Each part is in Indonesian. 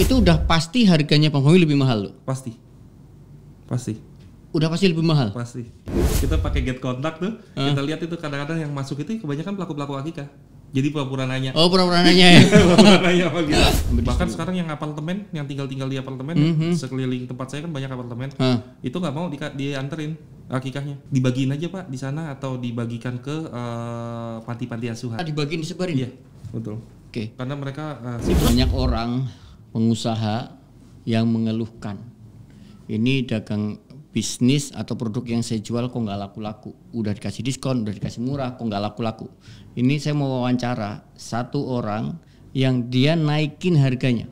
itu udah pasti harganya pemain lebih mahal loh. Pasti. Pasti udah pasti lebih mahal. Pasti. Kita pakai get kontak tuh, kita lihat itu kadang-kadang yang masuk itu kebanyakan pelaku-pelaku akikah. Jadi pura-pura nanya. Oh, pura-pura nanya ya. pura-pura nanya apa gitu. Ah, Bahkan sekarang yang apartemen, yang tinggal-tinggal di apartemen mm -hmm. sekeliling tempat saya kan banyak apartemen. Itu nggak mau di dianterin akikahnya. Dibagiin aja, Pak, di sana atau dibagikan ke eh, panti-panti uh, panti -panti asuhan. Ah, dibagiin disebarin. Iya. Betul. Oke. Okay. Karena mereka uh, banyak orang pengusaha yang mengeluhkan ini dagang bisnis atau produk yang saya jual kok nggak laku-laku udah dikasih diskon udah dikasih murah kok nggak laku-laku ini saya mau wawancara satu orang yang dia naikin harganya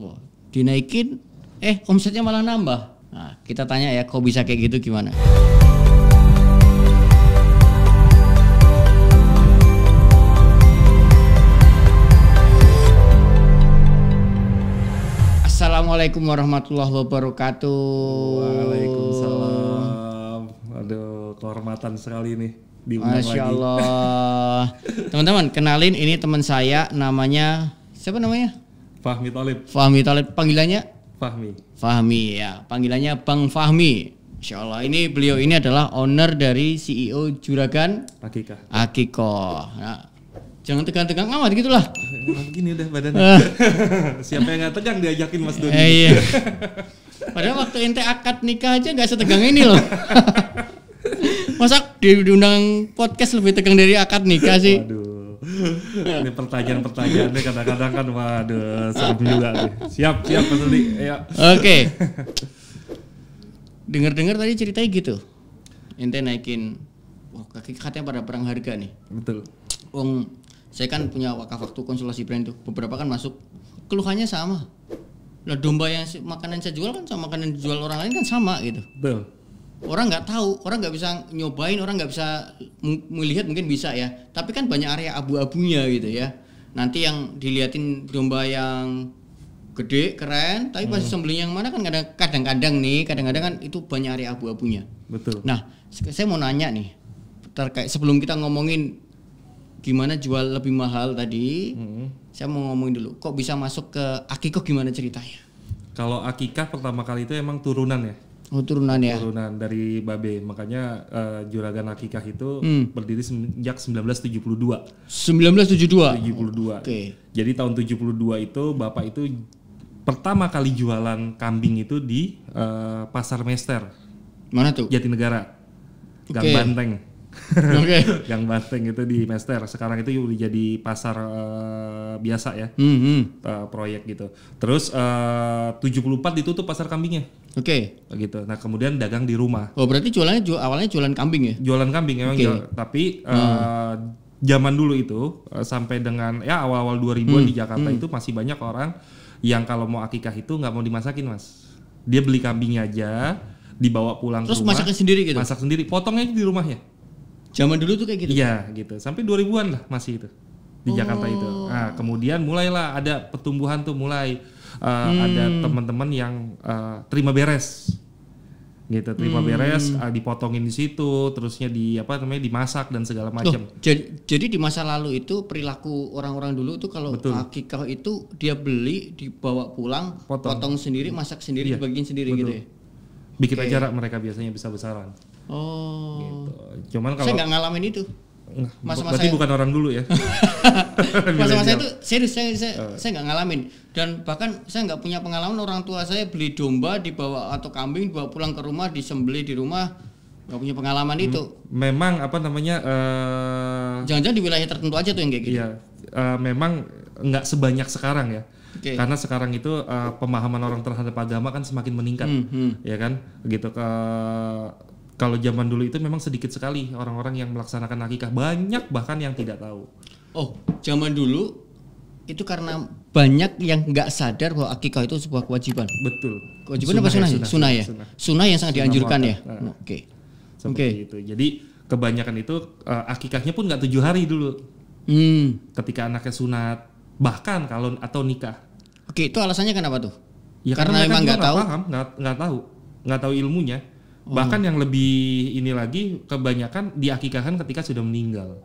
Wah, dinaikin eh omsetnya malah nambah nah kita tanya ya kok bisa kayak gitu gimana Assalamualaikum warahmatullahi wabarakatuh. Waalaikumsalam. Aduh, kehormatan sekali nih diundang Masya lagi. Allah. Teman-teman, kenalin ini teman saya namanya siapa namanya? Fahmi Talib. Fahmi Talib panggilannya? Fahmi. Fahmi ya, panggilannya Bang Fahmi. Insya Allah ini beliau ini adalah owner dari CEO Juragan Akikah. Akiko. Nah, Jangan tegang-tegang amat gitulah. Begini udah badannya. Ah. Siapa yang gak tegang diajakin Mas Doni. Eh, iya. Padahal waktu ente akad nikah aja nggak setegang ini loh. Masa di diundang podcast lebih tegang dari akad nikah sih? Waduh. Ini pertanyaan-pertanyaannya pertanyaan kadang-kadang kan waduh serem juga nih. Siap, siap Mas Doni. Oke. Okay. Dengar-dengar tadi ceritanya gitu. Ente naikin wah kaki katanya pada perang harga nih. Betul. Wong saya kan punya wakaf waktu konsultasi brand tuh. Beberapa kan masuk. Keluhannya sama. Lah domba yang makanan saya jual kan sama makanan yang dijual orang lain kan sama gitu. Betul. Orang nggak tahu, orang nggak bisa nyobain, orang nggak bisa melihat mungkin bisa ya. Tapi kan banyak area abu-abunya gitu ya. Nanti yang diliatin domba yang gede keren tapi pas hmm. sembelih yang mana kan kadang-kadang nih kadang-kadang kan itu banyak area abu-abunya betul nah saya mau nanya nih terkait sebelum kita ngomongin gimana jual lebih mahal tadi. Hmm. Saya mau ngomongin dulu, kok bisa masuk ke akikah? gimana ceritanya? Kalau akikah pertama kali itu emang turunan ya? Oh turunan ya? Turunan dari Babe, makanya uh, juragan akikah itu hmm. berdiri sejak 1972. 1972? 72. Oke. Okay. Jadi tahun 72 itu Bapak itu pertama kali jualan kambing itu di uh, Pasar Mester. Mana tuh? Jatinegara. Gang Banteng. okay. yang banteng itu di Master. Sekarang itu udah jadi pasar uh, biasa ya, mm -hmm. uh, proyek gitu. Terus eh, uh, 74 ditutup pasar kambingnya. Oke. Okay. Gitu. Nah kemudian dagang di rumah. Oh berarti jualannya jual, awalnya jualan kambing ya? Jualan kambing emang, okay. jual, tapi uh, hmm zaman dulu itu sampai dengan ya awal-awal 2000-an hmm. di Jakarta hmm. itu masih banyak orang yang kalau mau akikah itu nggak mau dimasakin mas dia beli kambingnya aja dibawa pulang terus ke rumah, masaknya sendiri gitu masak sendiri potongnya di rumahnya Zaman dulu tuh kayak gitu. Iya, gitu. Sampai 2000-an lah masih itu di oh. Jakarta itu. Oh. Nah, kemudian mulailah ada pertumbuhan tuh mulai uh, hmm. ada teman-teman yang uh, terima beres gitu terima hmm. beres uh, dipotongin di situ terusnya di apa namanya dimasak dan segala macam jadi, jadi di masa lalu itu perilaku orang-orang dulu tuh kalau akikah itu dia beli dibawa pulang potong, potong sendiri masak sendiri iya. dibagiin sendiri Betul. gitu ya bikin okay. acara mereka biasanya bisa besaran Oh. Gitu. Cuman kalau saya nggak ngalamin itu. Masa-masa berarti bukan orang dulu ya. Masa-masa itu serius saya saya, uh. saya nggak ngalamin dan bahkan saya nggak punya pengalaman orang tua saya beli domba dibawa atau kambing dibawa pulang ke rumah disembelih di rumah nggak punya pengalaman itu. Memang apa namanya? Eh, Jangan-jangan uh, di wilayah tertentu aja tuh yang kayak gitu. Iya, uh, memang nggak sebanyak sekarang ya. Okay. Karena sekarang itu uh, pemahaman orang terhadap agama kan semakin meningkat, mm hmm. ya kan? Gitu ke kalau zaman dulu itu memang sedikit sekali orang-orang yang melaksanakan akikah banyak bahkan yang tidak tahu oh zaman dulu itu karena banyak yang nggak sadar bahwa akikah itu sebuah kewajiban betul kewajiban sunah apa ya, sunah ya, sunah, sunah ya sunah, yang sangat sunah dianjurkan ya nah, oke okay. oke okay. itu jadi kebanyakan itu uh, akikahnya pun nggak tujuh hari dulu hmm. ketika anaknya sunat bahkan kalau atau nikah oke okay, itu alasannya kenapa tuh ya karena, karena memang nggak tahu nggak tahu nggak tahu ilmunya Bahkan yang lebih ini lagi kebanyakan diakikahkan ketika sudah meninggal.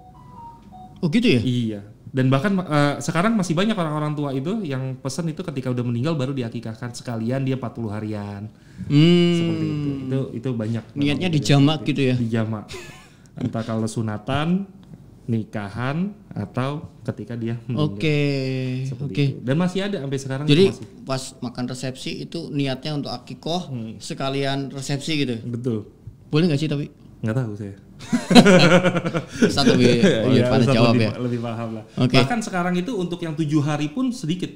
Oh gitu ya? Iya. Dan bahkan uh, sekarang masih banyak orang-orang tua itu yang pesan itu ketika udah meninggal baru diakikahkan sekalian dia 40 harian. Hmm. Seperti itu. Itu itu banyak. Niatnya dijamak gitu ya. Dijamak. Entah kalau sunatan nikahan atau ketika dia meninggal. Oke. Oke. Okay. Dan masih ada sampai sekarang. Jadi masih. pas makan resepsi itu niatnya untuk akikoh hmm. sekalian resepsi gitu. Betul. Boleh nggak sih tapi? Nggak tahu saya. Satu lebih, oh, lebih jawab lebih, ya. Lebih paham lah. Okay. Bahkan sekarang itu untuk yang tujuh hari pun sedikit.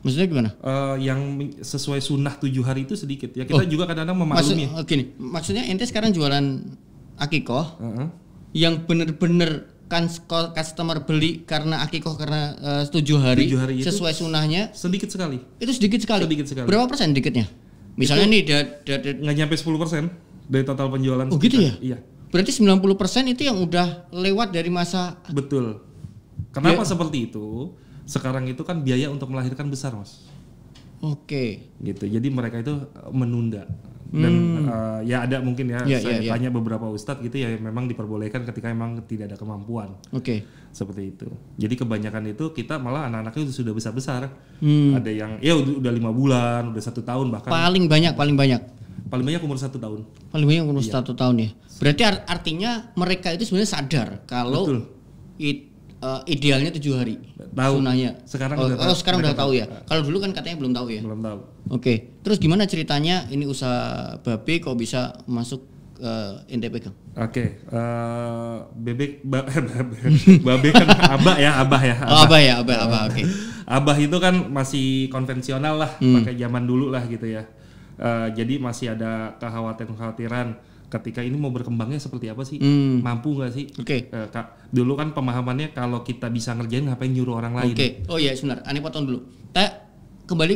Maksudnya gimana? Uh, yang sesuai sunnah tujuh hari itu sedikit. Ya kita oh. juga kadang-kadang memaklumi. Maksud, okay oh, Maksudnya ente sekarang jualan akikoh. Uh -huh yang benar-benar kan customer beli karena akikoh karena uh, hari, hari sesuai sunahnya sedikit sekali itu sedikit sekali sedikit sekali berapa persen sedikitnya misalnya itu nih nggak nyampe 10 persen dari total penjualan oh gitu ya iya berarti 90 persen itu yang udah lewat dari masa betul kenapa ya. seperti itu sekarang itu kan biaya untuk melahirkan besar mas Oke. Okay. Gitu. Jadi mereka itu eh, menunda dan hmm. uh, ya ada mungkin ya yeah, ya, saya yeah, tanya yeah. beberapa ustadz gitu ya memang diperbolehkan ketika memang tidak ada kemampuan. Oke. Okay. Seperti itu. Jadi kebanyakan itu kita malah anak-anaknya sudah besar-besar. Hmm. Ada yang ya udah lima bulan, udah satu tahun bahkan. Paling banyak, paling banyak. Paling banyak umur satu tahun. Paling banyak umur iya. satu tahun ya. Berarti artinya mereka itu sebenarnya sadar kalau Betul. itu uh, idealnya tujuh hari. Tahu. nanya. Sekarang oh, udah tahu. Oh, sekarang udah tahu, tahu ya. Iya. Kalau dulu kan katanya belum tahu ya. Belum tahu. Oke. Okay. Terus gimana ceritanya ini usaha babe kok bisa masuk uh, eh, NTP kan? Oke, okay. uh, eh, bebek ba kan abah ya, abah ya. Abah, oh, abah ya, abah, abah. Oke. Okay. abah itu kan masih konvensional lah, hmm. pakai zaman dulu lah gitu ya. Uh, jadi masih ada kekhawatiran-kekhawatiran ketika ini mau berkembangnya seperti apa sih hmm. mampu nggak sih oke okay. uh, eh, kak, dulu kan pemahamannya kalau kita bisa ngerjain ngapain nyuruh orang lain oke okay. oh iya sebentar Ani potong dulu tak kembali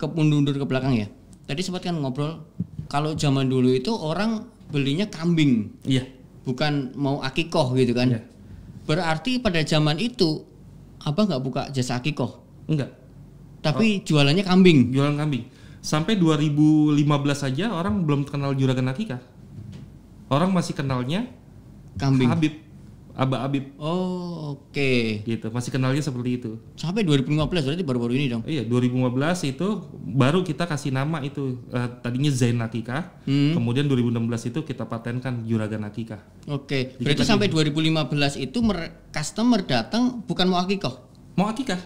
ke mundur ke belakang ya tadi sempat kan ngobrol kalau zaman dulu itu orang belinya kambing iya bukan mau akikoh gitu kan yeah. berarti pada zaman itu apa nggak buka jasa akikoh enggak tapi oh. jualannya kambing jualan kambing sampai 2015 saja orang belum kenal juragan akikah orang masih kenalnya kambing Habib Aba Habib. Oh, oke. Okay. Gitu, masih kenalnya seperti itu. Sampai 2015 berarti baru-baru ini dong. Iya, 2015 itu baru kita kasih nama itu uh, tadinya Zain Akikah. Hmm. Kemudian 2016 itu kita patenkan Juragan Akikah. Oke. Okay. Berarti Jadi, sampai 2015 itu customer datang bukan mau akikah. Mau akikah.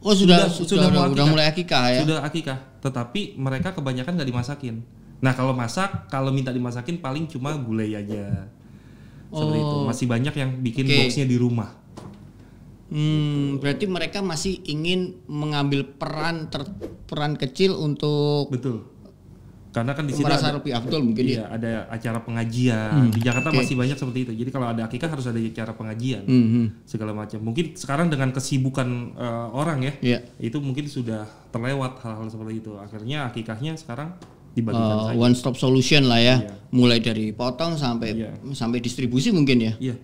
Oh, sudah sudah sudah, sudah, sudah mulai akikah ya. Sudah akikah, tetapi mereka kebanyakan nggak dimasakin. Nah kalau masak, kalau minta dimasakin paling cuma gulai aja. Oh. Seperti itu. Oh. Masih banyak yang bikin okay. boxnya di rumah. Hmm, berarti mereka masih ingin mengambil peran ter, peran kecil untuk betul. Karena kan di sini merasa lebih Abdul mungkin iya, ya. ada acara pengajian. Hmm, di Jakarta okay. masih banyak seperti itu. Jadi kalau ada akikah harus ada acara pengajian. Hmm, hmm. segala macam. Mungkin sekarang dengan kesibukan uh, orang ya, yeah. itu mungkin sudah terlewat hal-hal seperti itu. Akhirnya akikahnya sekarang dibagikan uh, eh, One stop solution lah ya, yeah. mulai dari potong sampai yeah. sampai distribusi mungkin ya. yeah.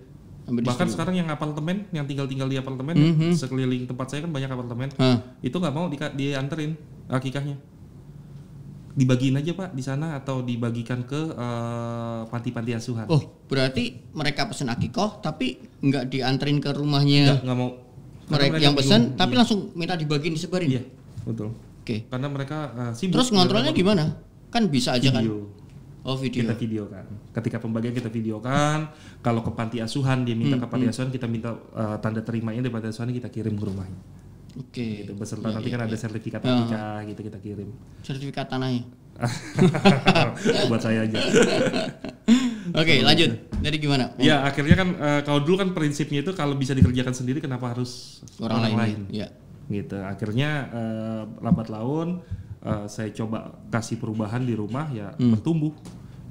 Bahkan distribusi. sekarang yang apartemen, yang tinggal-tinggal di apartemen mm -hmm. ya, sekeliling tempat saya kan banyak apartemen, huh. itu nggak mau di, dianterin akikahnya. Dibagiin aja pak di sana atau dibagikan ke eh, panti-panti asuhan. Oh, berarti mereka pesen akikoh tapi nggak dianterin ke rumahnya? Nggak, mau. Mereka, mereka yang pesen tapi iya. langsung minta dibagiin disebarin. Iya, betul. Oke. Okay. Karena mereka uh, sibuk. Terus ngontrolnya gimana? kan bisa aja kan? video. kan Oh video. Kita videokan. Ketika pembagian kita video kan. Kalau ke panti asuhan dia minta hmm, ke panti hmm. asuhan kita minta uh, tanda terimanya dari panti asuhan kita kirim ke rumahnya. Oke. Okay. Gitu, beserta ya, nanti ya, kan ya. ada iya. sertifikat tanah ya. nikah gitu kita kirim. Sertifikat tanahnya. Buat saya aja. Oke, okay, lanjut. Gitu. Jadi gimana? Ya, akhirnya kan uh, kalau dulu kan prinsipnya itu kalau bisa dikerjakan sendiri kenapa harus orang, orang lain? lain? Ya. Gitu. Akhirnya uh, lambat laun Eh, saya coba kasih perubahan di rumah ya hmm. bertumbuh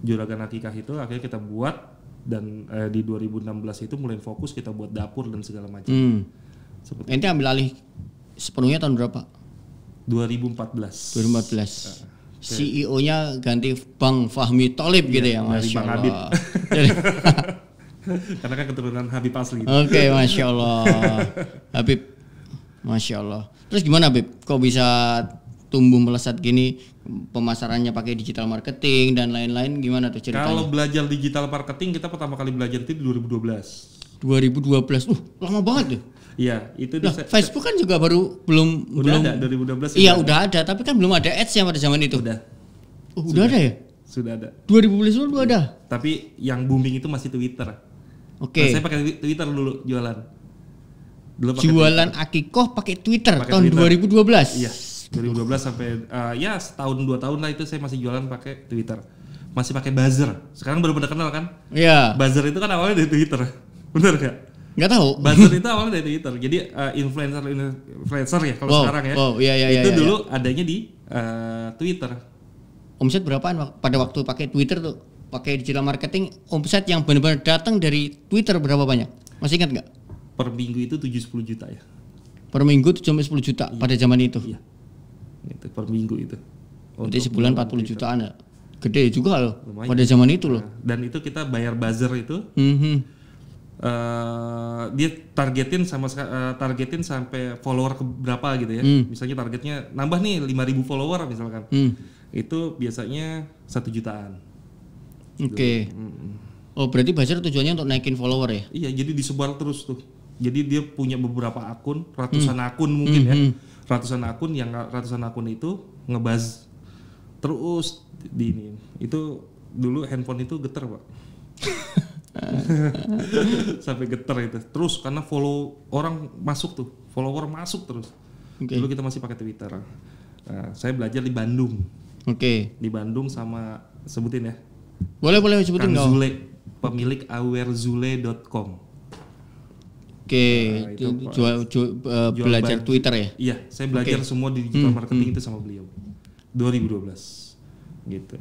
juragan akikah itu akhirnya kita buat dan uh, di 2016 itu mulai fokus kita buat dapur dan segala macam. Hmm. Seperti ambil alih sepenuhnya tahun berapa? 2014. 2014. Uh. Okay. CEO-nya ganti Bang Fahmi Tolib iya, gitu ya, mas Bang Habib. Karena kan keturunan Habib asli. Oke, okay, Masya Allah. Habib, Masya Allah. Terus gimana Habib, kok bisa tumbuh melesat gini pemasarannya pakai digital marketing dan lain-lain gimana tuh ceritanya? Kalau belajar digital marketing kita pertama kali belajar itu di 2012. 2012. Uh, lama banget deh. Iya, itu nah, di Facebook kan juga baru belum udah belum ada 2012. Iya, udah ada. tapi kan belum ada ads yang pada zaman itu. Udah. Oh, sudah, udah ada ya? Sudah ada. 2012 dulu ada. Tapi yang booming itu masih Twitter. Oke. Okay. Nah, saya pakai Twitter dulu jualan. Dulu jualan akikoh pakai Twitter pake tahun Twitter. 2012. Iya. 2012 sampai uh, ya setahun dua tahun lah itu saya masih jualan pakai Twitter. Masih pakai buzzer. Sekarang baru pada kenal kan? Iya. Yeah. Buzzer itu kan awalnya dari Twitter. Bener gak? Gak tahu. Buzzer itu awalnya dari Twitter. Jadi uh, influencer influencer ya kalau wow, sekarang ya. Wow, iya, iya, itu yeah, iya. dulu yeah. adanya di uh, Twitter. Omset berapaan pada waktu pakai Twitter tuh? Pakai digital marketing omset yang benar-benar datang dari Twitter berapa banyak? Masih ingat nggak? Per minggu itu tujuh sepuluh juta ya. Per minggu 7 10 juta iya. pada zaman itu. Iya itu per minggu itu. Jadi sebulan 40 puluh gitu. jutaan ya. Gede juga loh. Lumayan. Pada zaman itu loh. Nah, dan itu kita bayar buzzer itu. Mm -hmm. uh, dia targetin sama uh, targetin sampai follower ke berapa gitu ya. Mm. Misalnya targetnya nambah nih 5000 follower misalkan. Mm. Itu biasanya satu jutaan. Oke. Okay. Mm Oh, berarti buzzer tujuannya untuk naikin follower ya? Iya, jadi disebar terus tuh. Jadi dia punya beberapa akun, ratusan hmm. akun mungkin ya. hmm, ya ratusan akun yang ratusan akun itu ngebaz terus di ini itu dulu handphone itu geter pak sampai geter itu terus karena follow orang masuk tuh follower masuk terus okay. dulu kita masih pakai twitter nah, saya belajar di Bandung oke okay. di Bandung sama sebutin ya boleh boleh sebutin Kang Zule pemilik awerzule.com okay. Nah, itu jual, jual, uh, belajar Twitter ya iya saya belajar okay. semua di digital hmm. marketing hmm. itu sama beliau 2012 gitu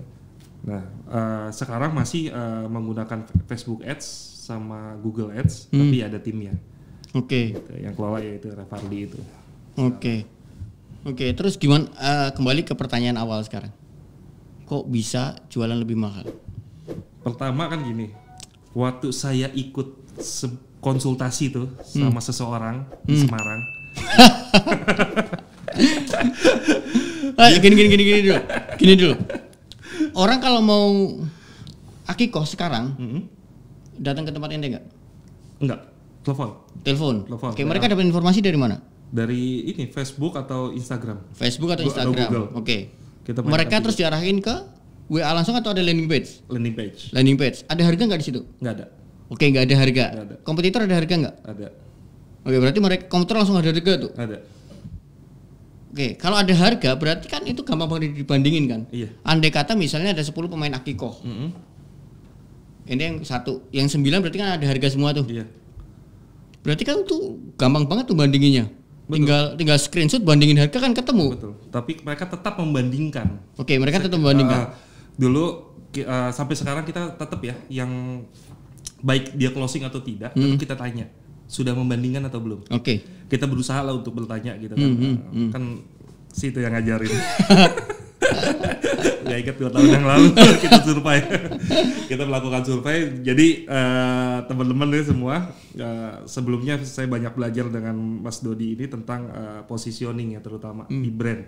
nah uh, sekarang masih uh, menggunakan Facebook Ads sama Google Ads hmm. tapi ada timnya oke okay. gitu. yang kelola yaitu Revardi itu oke okay. oke okay. terus gimana uh, kembali ke pertanyaan awal sekarang kok bisa jualan lebih mahal pertama kan gini waktu saya ikut konsultasi tuh hmm. sama seseorang hmm. di Semarang. Ay, gini gini gini gini dulu. Gini dulu. Orang kalau mau akikoh sekarang mm -hmm. datang ke tempat ente nggak? Enggak. Telepon. Telepon. Telepon. Oke, ya. mereka dapat informasi dari mana? Dari ini Facebook atau Instagram. Facebook atau Instagram. Oke. Okay. Kita mereka terus diarahin ke WA langsung atau ada landing page? Landing page. Landing page. Ada harga nggak di situ? Nggak ada Oke, nggak ada harga. Gak ada. Kompetitor ada harga nggak? Ada. Oke, berarti mereka komputer langsung ada harga tuh. Ada. Oke, kalau ada harga berarti kan itu gampang banget dibandingin kan. Iya. Andai kata misalnya ada 10 pemain akiko. Mm -hmm. Ini yang satu, yang sembilan berarti kan ada harga semua tuh. Iya. Berarti kan tuh gampang banget tuh bandinginnya. Betul. Tinggal tinggal screenshot bandingin harga kan ketemu. Betul. Tapi mereka tetap membandingkan. Oke, mereka tetap membandingkan. Uh, dulu uh, sampai sekarang kita tetap ya yang baik dia closing atau tidak, hmm. kita tanya sudah membandingkan atau belum. Oke. Okay. Kita berusaha lah untuk bertanya gitu kan. Hmm, hmm, hmm. kan situ yang ngajarin. Gak ingat dua tahun yang lalu kita survei, kita melakukan survei. Jadi uh, teman-teman ini semua, uh, sebelumnya saya banyak belajar dengan Mas Dodi ini tentang uh, positioning ya terutama hmm. di brand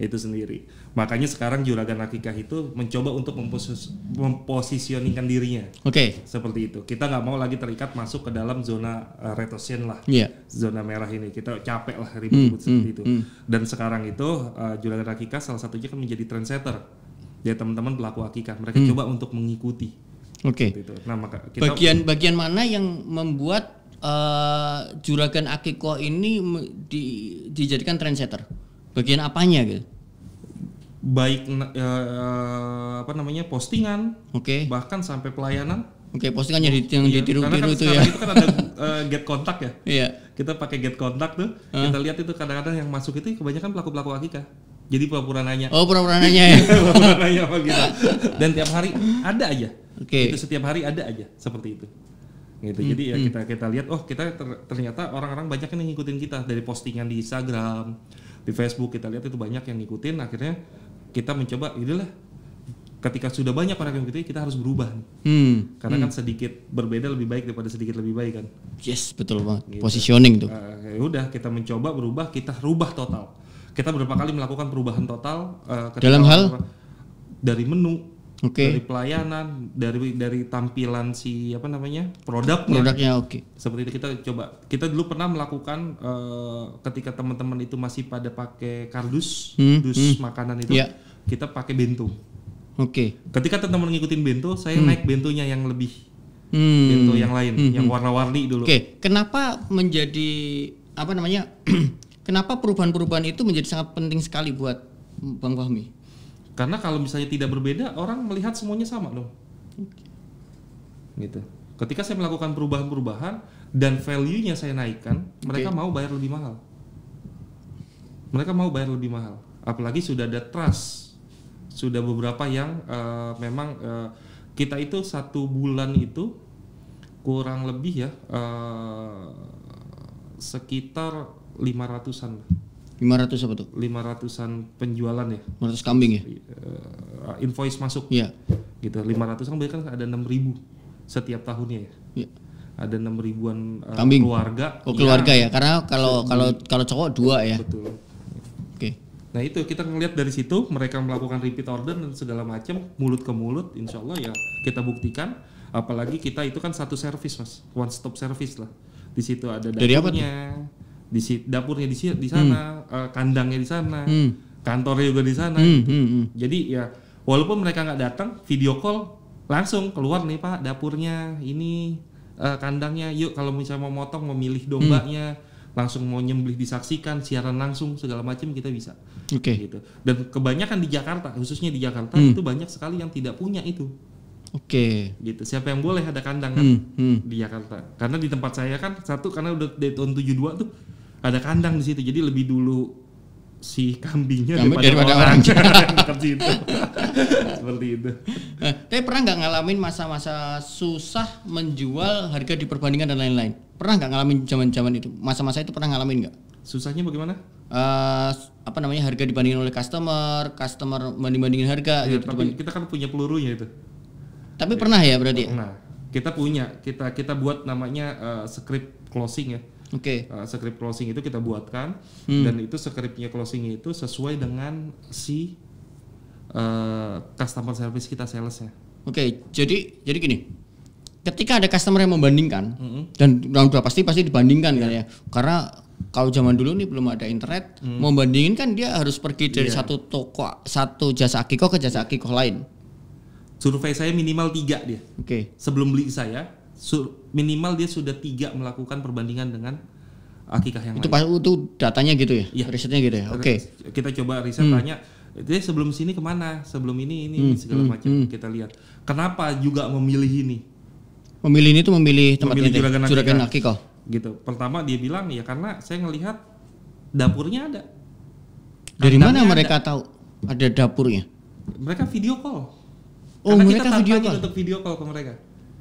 itu sendiri. Makanya sekarang Juragan Akikah itu mencoba untuk memposis memposisioningkan dirinya. Oke. Okay. Seperti itu. Kita nggak mau lagi terikat masuk ke dalam zona uh, lah. Yeah. Zona merah ini. Kita capek lah hmm, ribut-ribut mm, seperti mm, itu. Mm. Dan sekarang itu uh, Juragan Akikah salah satunya kan menjadi trendsetter. Ya teman-teman pelaku akikah mereka mm. coba untuk mengikuti. Oke. Okay. Nah, maka kita bagian bagian mana yang membuat uh, juragan Akiko ini di, dijadikan trendsetter? Bagian apanya gitu? baik uh, apa namanya postingan, oke, okay. bahkan sampai pelayanan. Oke, okay, postingan yang yang iya, kan itu ya. Itu kan ada uh, get kontak ya. Iya. Kita pakai get kontak tuh, kita lihat itu kadang-kadang yang masuk itu kebanyakan pelaku-pelaku akikah. Jadi pura-pura nanya. Oh, pura-pura nanya ya. pura-pura nanya apa gitu. Dan tiap hari ada aja. Oke. Okay. Itu setiap hari ada aja seperti itu gitu. Hmm, Jadi ya hmm, hmm. kita kita lihat oh kita ternyata orang-orang banyak yang ngikutin kita dari postingan di Instagram, di Facebook kita lihat itu banyak yang ngikutin akhirnya kita mencoba itulah ketika sudah banyak orang yang begitu kita harus berubah hmm. karena hmm. kan sedikit berbeda lebih baik daripada sedikit lebih baik kan yes betul gitu. banget gitu. positioning tuh uh, udah kita mencoba berubah kita rubah total kita berapa kali melakukan perubahan total uh, dalam hal dari menu okay. dari pelayanan, dari dari tampilan si apa namanya produknya. Produknya oke. Okay. Seperti itu kita coba. Kita dulu pernah melakukan uh, ketika teman-teman itu masih pada pakai kardus, hmm, dus hmm. makanan itu, yeah. kita pakai bento. Oke. Okay. Ketika teman-teman ngikutin bento, saya hmm. naik bentonya yang lebih hmm. bento yang lain, hmm. yang hmm. warna-warni dulu. Oke. Okay. Kenapa menjadi apa namanya? kenapa perubahan-perubahan itu menjadi sangat penting sekali buat Bang Fahmi? Karena kalau misalnya tidak berbeda, orang melihat semuanya sama dong. Gitu. Ketika saya melakukan perubahan-perubahan dan value-nya saya naikkan, okay. mereka mau bayar lebih mahal. Mereka mau bayar lebih mahal. Apalagi sudah ada trust. Sudah beberapa yang uh, memang uh, kita itu satu bulan itu kurang lebih ya uh, sekitar 500-an lima ratus apa tuh? lima ratusan penjualan ya. 500 kambing ya? Uh, invoice masuk. Iya. Gitu. 500 kan berarti kan ada ribu setiap tahunnya ya. Iya. Ada enam ribuan uh, kambing. keluarga. Oh, keluarga iya. ya. Karena kalau iya. kalau kalau cowok dua ya. Betul. Oke. Okay. Nah, itu kita ngelihat dari situ mereka melakukan repeat order dan segala macam mulut ke mulut Insya Allah ya kita buktikan apalagi kita itu kan satu service Mas. One stop service lah. Di situ ada dari apa tuh? di dapurnya di, di sana, hmm. uh, kandangnya di sana, hmm. kantornya juga di sana. Hmm, hmm, hmm. Jadi ya walaupun mereka nggak datang, video call langsung keluar nih Pak dapurnya ini uh, kandangnya. Yuk kalau misalnya mau motong memilih hmm. dombanya. Hmm langsung mau nyembelih disaksikan siaran langsung segala macam kita bisa. Oke. Okay. Gitu. Dan kebanyakan di Jakarta khususnya di Jakarta hmm. itu banyak sekali yang tidak punya itu. Oke. Okay. Gitu. Siapa yang boleh ada kandang kan hmm. Hmm. di Jakarta? Karena di tempat saya kan satu karena udah dari tahun 72 tuh ada kandang di situ jadi lebih dulu si kambingnya Kambing daripada, daripada orang, orang. itu. seperti itu. Nah, tapi pernah nggak ngalamin masa-masa susah menjual harga di perbandingan dan lain-lain? Pernah nggak ngalamin zaman-zaman itu? Masa-masa itu pernah ngalamin nggak? Susahnya bagaimana? Uh, apa namanya harga dibandingin oleh customer, customer banding-bandingin harga. Ya, gitu, tapi kita kan punya pelurunya itu. Tapi ya, pernah ya berarti? Ya? Pernah. Ya? Kita punya, kita kita buat namanya uh, script closing ya Oke. Okay. Uh, eh, script closing itu kita buatkan hmm. dan itu scriptnya closing itu sesuai dengan si uh, customer service kita sales ya. Oke, okay, jadi jadi gini. Ketika ada customer yang membandingkan mm -hmm. dan sudah pasti pasti dibandingkan yeah. kan iya. ya. Karena kalau zaman dulu nih belum ada internet, mm. mau kan dia harus pergi dari yeah. satu toko satu jasa akiko ke jasa akiko lain. Survei saya minimal tiga dia. Oke. Okay. Sebelum beli saya, su, minimal dia sudah tiga melakukan perbandingan dengan akikah yang itu lain. Itu itu datanya gitu ya, ya. risetnya gitu ya. Oke. Okay. Kita coba riset hmm. tanya jadi sebelum sini kemana, sebelum ini ini hmm. segala hmm, macam hmm. kita lihat. Kenapa juga memilih ini? Memilih ini tuh memilih tempat memilih ya? juragan, juragan akikah. Gitu. Pertama dia bilang ya karena saya ngelihat dapurnya ada. Dari mana mereka ada. tahu ada dapurnya? Mereka video call. Oh, Karena mereka kita video call. untuk video call ke mereka.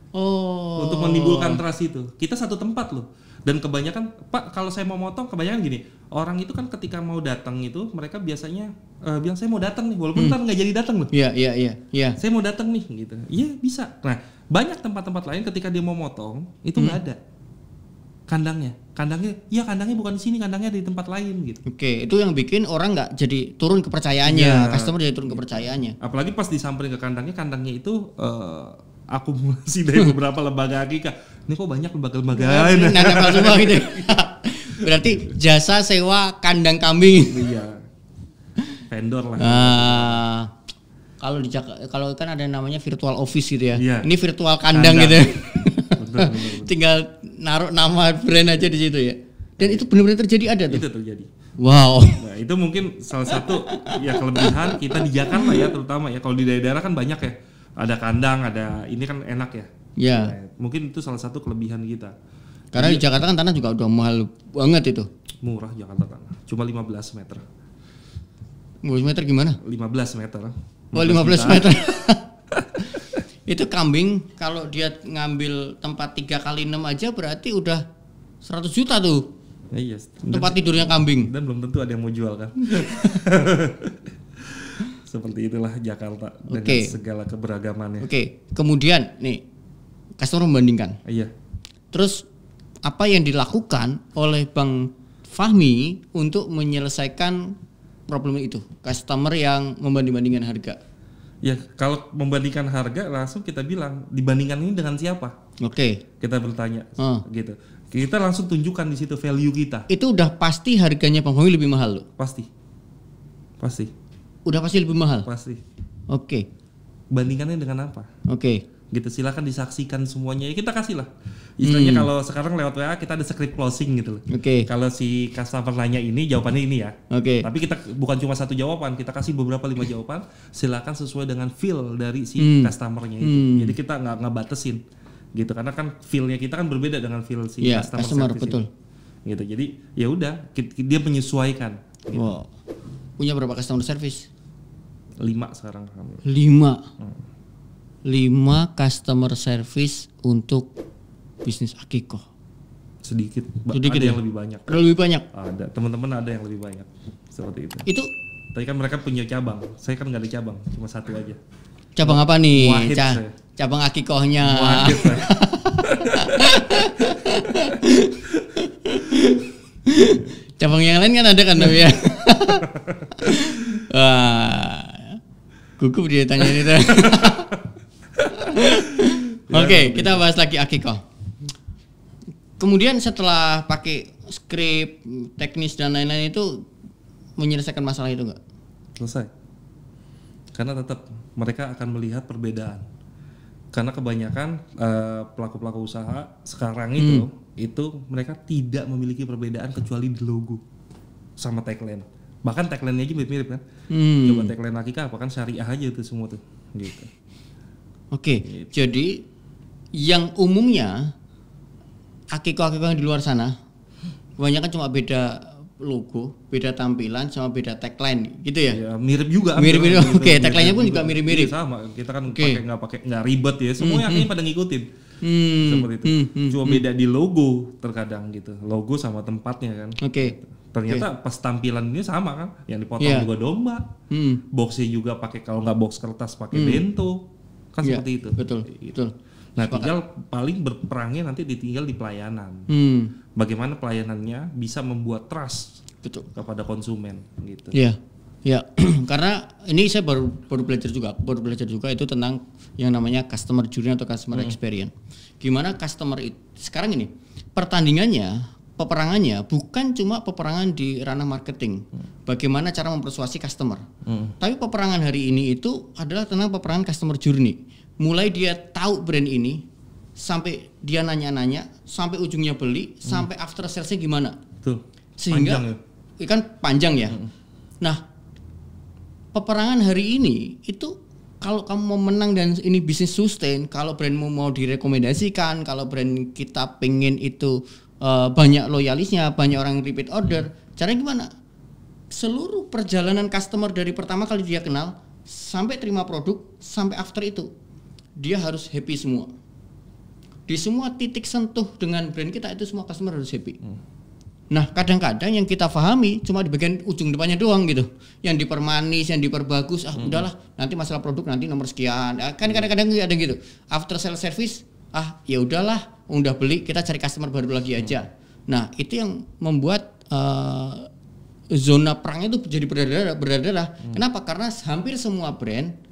Oh. Untuk menimbulkan trust itu. Kita satu tempat loh. Dan kebanyakan Pak kalau saya mau motong kebanyakan gini, orang itu kan ketika mau datang itu mereka biasanya uh, bilang saya mau datang nih walaupun hmm. ntar nggak jadi datang loh. Iya, iya, iya, iya. Saya mau datang nih gitu. Iya, bisa. Nah, banyak tempat-tempat lain ketika dia mau motong itu nggak hmm. ada kandangnya kandangnya ya kandangnya bukan di sini kandangnya di tempat lain gitu oke okay, itu yang bikin orang nggak jadi turun kepercayaannya yeah. customer jadi turun kepercayaannya apalagi pas disamperin ke kandangnya kandangnya itu uh, akumulasi dari beberapa lembaga akikah. Ini kok banyak lembaga-lembaga lain. Nah, Berarti jasa sewa kandang kambing. Iya. Vendor lah. Uh, kalau di kalau kan ada yang namanya virtual office gitu ya. Iya. Ini virtual kandang, kandang. gitu. Ya. betul, betul, betul. Tinggal naruh nama brand aja di situ ya. Dan itu benar-benar terjadi ada tuh. Itu terjadi. Wow. Nah, itu mungkin salah satu ya kelebihan kita di Jakarta ya terutama ya. Kalau di daerah-daerah kan banyak ya ada kandang, ada ini kan enak ya. Iya. Mungkin itu salah satu kelebihan kita. Karena Jadi, di Jakarta kan tanah juga udah mahal banget itu. Murah Jakarta tanah. Cuma 15 meter. 15 meter gimana? 15 meter. 15 oh, 15 jutaan. meter. itu kambing kalau dia ngambil tempat 3 kali 6 aja berarti udah 100 juta tuh. Iya, yes. Iya. Tempat dan, tidurnya kambing. Dan belum tentu ada yang mau jual kan. seperti itulah Jakarta dengan segala keberagamannya. Oke, okay. kemudian nih customer membandingkan. Iya. Terus apa yang dilakukan oleh Bang Fahmi untuk menyelesaikan problem itu? Customer yang membanding-bandingkan harga. Ya, kalau membandingkan harga langsung kita bilang dibandingkan ini dengan siapa? Oke. Okay. Kita bertanya Hmm. gitu. Kita langsung tunjukkan di situ value kita. Itu udah pasti harganya Bang Fahmi lebih mahal loh. Pasti. Pasti Udah pasti lebih mahal. Pasti. Oke. Okay. Bandingkannya dengan apa? Oke. Okay gitu silakan disaksikan semuanya ya kita kasih lah istilahnya hmm. kalau sekarang lewat WA kita ada script closing gitu loh oke okay. kalau si customer nanya ini jawabannya ini ya oke okay. tapi kita bukan cuma satu jawaban kita kasih beberapa lima jawaban silakan sesuai dengan feel dari si hmm. customernya itu hmm. jadi kita nggak ngebatesin gitu karena kan feelnya kita kan berbeda dengan feel si yeah, customer, customer betul ini. gitu jadi ya udah dia menyesuaikan gitu. wow punya berapa customer service? Lima sekarang kami. Lima. Hmm. Lima customer service untuk bisnis Akiko. Sedikit, Sedikit ada ya? yang lebih banyak. Ada lebih banyak. Ada teman-teman ada yang lebih banyak seperti itu. Itu. Tapi kan mereka punya cabang. Saya kan nggak ada cabang, cuma satu aja. Cabang apa nih? Wahid Ca saya. Cabang akikohnya. Wahid cabang yang lain kan ada kan tapi ya wah gugup dia tanya itu oke okay, ya, kita bahas lagi Akiko. kemudian setelah pakai skrip teknis dan lain-lain itu menyelesaikan masalah itu nggak selesai karena tetap mereka akan melihat perbedaan karena kebanyakan eh, pelaku-pelaku uh, usaha sekarang itu hmm. itu mereka tidak memiliki perbedaan kecuali di logo sama tagline bahkan tagline-nya aja mirip-mirip kan hmm. coba tagline akikah apa kan syariah aja itu semua tuh gitu oke okay. gitu. jadi yang umumnya akikah akikah yang di luar sana kebanyakan cuma beda logo, beda tampilan sama beda tagline gitu ya. ya mirip juga. Mirip mirip. Oke, okay, tagline-nya pun juga mirip-mirip. Iya, sama. Kita kan okay. pakai nggak pakai nggak ribet ya. Semuanya hmm, hmm. pada ngikutin. Hmm, Seperti itu. Hmm, hmm, Cuma hmm. beda di logo terkadang gitu. Logo sama tempatnya kan. Oke. Okay. Ternyata okay. pas tampilannya sama kan. Yang dipotong yeah. juga domba. Hmm. Boxnya juga pakai kalau nggak box kertas pakai hmm. bento. Kan yeah, seperti itu. Betul. Gitu. Betul. Nah, tinggal paling berperangnya nanti ditinggal di pelayanan. Hmm. Bagaimana pelayanannya bisa membuat trust Betul. kepada konsumen gitu. Iya. Ya, karena ini saya baru baru belajar juga, baru belajar juga itu tentang yang namanya customer journey atau customer hmm. experience. Gimana customer itu sekarang ini pertandingannya, peperangannya bukan cuma peperangan di ranah marketing. Hmm. Bagaimana cara mempersuasi customer. Hmm. Tapi peperangan hari ini itu adalah tentang peperangan customer journey mulai dia tahu brand ini sampai dia nanya-nanya sampai ujungnya beli hmm. sampai after salesnya gimana Tuh. sehingga panjang ya? ya? kan panjang ya hmm. nah peperangan hari ini itu kalau kamu mau menang dan ini bisnis sustain kalau brandmu mau direkomendasikan kalau brand kita pengen itu uh, banyak loyalisnya banyak orang repeat order hmm. caranya gimana seluruh perjalanan customer dari pertama kali dia kenal sampai terima produk sampai after itu dia harus happy semua. Di semua titik sentuh dengan brand kita itu semua customer harus happy. Hmm. Nah, kadang-kadang yang kita pahami cuma di bagian ujung depannya doang gitu. Yang dipermanis, yang diperbagus, ah hmm. udahlah, nanti masalah produk nanti nomor sekian. Ah, kan kadang-kadang ada gitu. After sale service, ah ya udahlah, udah beli, kita cari customer baru lagi aja. Hmm. Nah, itu yang membuat uh, zona perangnya itu jadi berdarah berdarah. Hmm. Kenapa? Karena hampir semua brand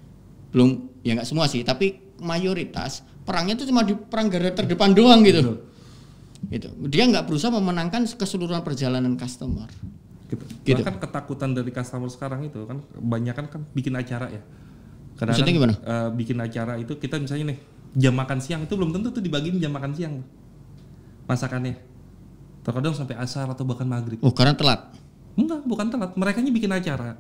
belum ya nggak semua sih, tapi mayoritas perangnya itu cuma di perang garda terdepan doang gitu. Gitu. Dia nggak berusaha memenangkan keseluruhan perjalanan customer. Gitu. gitu. Bahkan ketakutan dari customer sekarang itu kan banyak kan bikin acara ya. Karena Maksudnya Uh, bikin acara itu kita misalnya nih jam makan siang itu belum tentu tuh dibagiin jam makan siang masakannya. Terkadang sampai asar atau bahkan maghrib. Oh karena telat? Enggak, bukan telat. Mereka bikin acara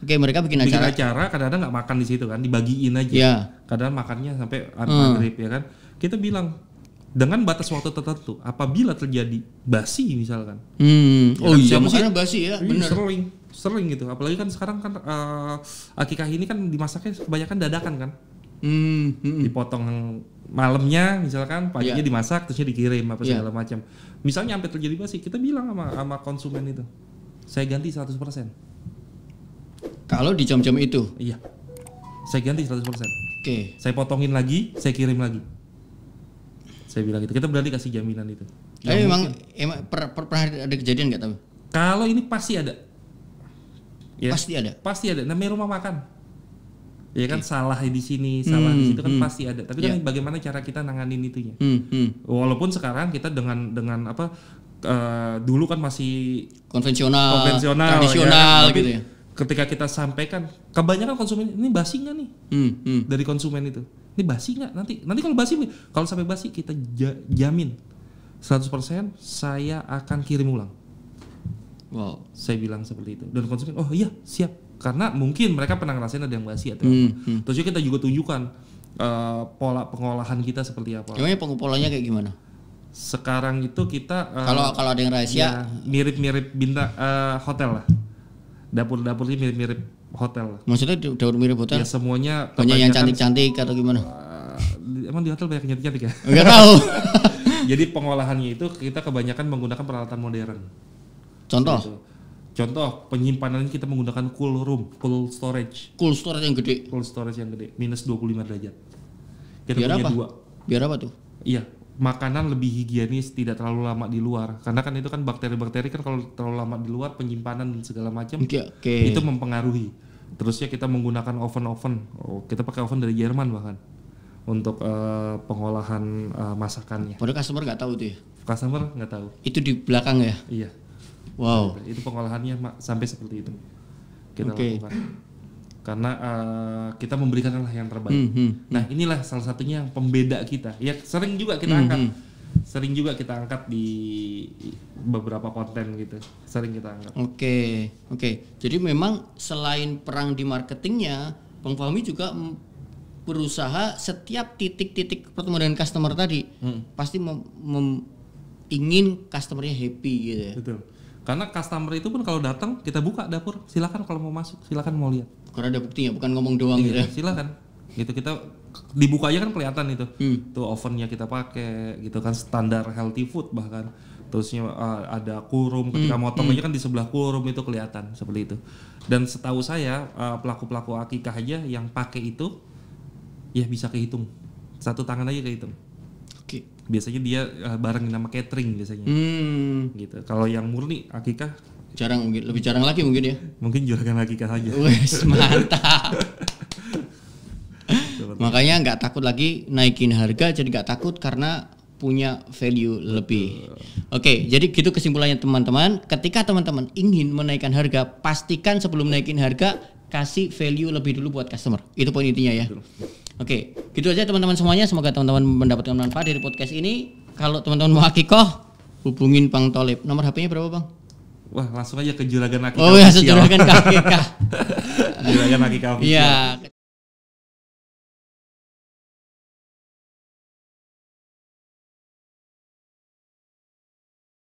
Oke, mereka bikin, bikin acara. Bikin acara, kadang-kadang nggak makan di situ kan, dibagiin aja. Iya. Kadang makannya sampai hmm. maghrib ya kan. Kita bilang dengan batas waktu tertentu, apabila terjadi basi misalkan. Hmm. Ya oh kan, iya, maksudnya basi ya, iya, benar. Sering, sering gitu. Apalagi kan sekarang kan uh, akikah ini kan dimasaknya kebanyakan dadakan kan. Hmm, hmm. Dipotong malamnya misalkan paginya yeah. dimasak terusnya dikirim apa segala yeah. macam. Misalnya sampai terjadi basi, kita bilang sama sama konsumen itu. Saya ganti 100% kalau di jam-jam itu. Iya. Saya ganti 100%. Oke. Okay. Saya potongin lagi, saya kirim lagi. Saya bilang gitu. Kita berarti kasih jaminan itu. Tapi ya, emang, emang per, per, pernah ada kejadian nggak tahu? Kalau ini pasti ada. Ya. Pasti ada. Pasti ada. Namanya rumah makan ya kan okay. salah di sini salah hmm, di situ kan hmm. pasti ada tapi kan yeah. bagaimana cara kita nanganin itunya hmm, hmm. walaupun sekarang kita dengan dengan apa uh, dulu kan masih konvensional konvensional ya kan, tradisional ya, gitu ya ketika kita sampaikan kebanyakan konsumen ini basi nggak nih hmm, hmm. dari konsumen itu ini basi nggak nanti nanti kalau basi kalau sampai basi kita jamin 100% saya akan kirim ulang wow saya bilang seperti itu dan konsumen oh iya siap karena mungkin mereka pernah ngerasain ada yang basi atau hmm, apa. Hmm. terus kita juga tunjukkan uh, pola pengolahan kita seperti apa Emangnya pengolahannya kayak gimana sekarang itu kita eh, kalau kalau ada yang rahasia ya, mirip-mirip bintang uh, eh, hotel lah dapur-dapurnya mirip-mirip hotel. Maksudnya dapur mirip hotel? Ya semuanya banyak yang cantik-cantik atau gimana? Uh, emang di hotel banyak yang cantik ya? Enggak tahu. Jadi pengolahannya itu kita kebanyakan menggunakan peralatan modern. Contoh? Gitu. Contoh penyimpanan kita menggunakan cool room, cool storage. Cool storage yang gede. Cool storage yang gede, minus 25 derajat. Kita Biar punya apa? dua. Biar apa tuh? Iya, makanan lebih higienis, tidak terlalu lama di luar. Karena kan itu kan bakteri-bakteri kan kalau terlalu lama di luar penyimpanan dan segala macam okay, okay. itu mempengaruhi. Terusnya kita menggunakan oven-oven. Oh, kita pakai oven dari Jerman bahkan untuk uh, pengolahan uh, masakannya. Pada customer nggak tahu tuh ya. Customer nggak tahu. Itu di belakang ya? Iya. Wow. Itu pengolahannya sampai seperti itu. Kita okay karena uh, kita memberikan lah yang terbaik. Hmm, hmm, hmm, nah inilah salah satunya yang pembeda kita. Ya sering juga kita hmm, angkat, hmm. sering juga kita angkat di beberapa konten gitu. Sering kita angkat. Oke, okay, oke. Okay. Jadi memang selain perang di marketingnya, Bang Fahmi juga berusaha setiap titik-titik pertemuan dengan customer tadi hmm. pasti mem, mem ingin customernya happy gitu ya. Betul. Karena customer itu pun kalau datang kita buka dapur, silakan kalau mau masuk, silakan mau lihat karena ada buktinya bukan ngomong doang iya, gitu ya. silakan gitu kita dibuka aja kan kelihatan itu hmm. tuh ovennya kita pakai gitu kan standar healthy food bahkan terusnya uh, ada kurum ketika hmm. motong hmm. aja kan di sebelah kurum itu kelihatan seperti itu dan setahu saya uh, eh, pelaku pelaku akikah aja yang pakai itu ya bisa kehitung satu tangan aja kehitung oke okay. biasanya dia uh, eh, bareng nama catering biasanya hmm. gitu kalau yang murni akikah Jarang mungkin, lebih jarang lagi mungkin ya. Mungkin juragan lagi kan aja. Wes, mantap. Makanya nggak takut lagi naikin harga, jadi nggak takut karena punya value lebih. Oke, okay, jadi gitu kesimpulannya teman-teman. Ketika teman-teman ingin menaikkan harga, pastikan sebelum naikin harga kasih value lebih dulu buat customer. Itu poin intinya ya. Oke, okay, gitu aja teman-teman semuanya. Semoga teman-teman mendapatkan manfaat dari podcast ini. Kalau teman-teman mau akikoh, hubungin Bang Tolib. Nomor HP-nya berapa, Bang? Wah langsung aja ke juragan oh, iya, kaki. Oh ya, juragan kaki. juragan kaki Iya.